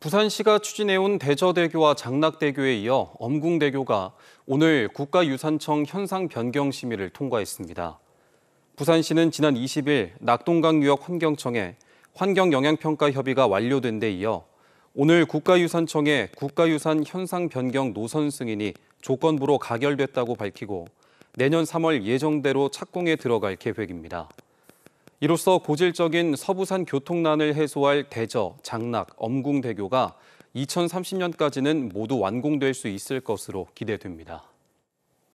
부산시가 추진해온 대저대교와 장락대교에 이어 엄궁대교가 오늘 국가유산청 현상 변경 심의를 통과했습니다. 부산시는 지난 20일 낙동강 유역 환경청에 환경영향평가 협의가 완료된 데 이어 오늘 국가유산청에 국가유산 현상 변경 노선 승인이 조건부로 가결됐다고 밝히고 내년 3월 예정대로 착공에 들어갈 계획입니다. 이로써 고질적인 서부산 교통난을 해소할 대저, 장락, 엄궁대교가 2030년까지는 모두 완공될 수 있을 것으로 기대됩니다.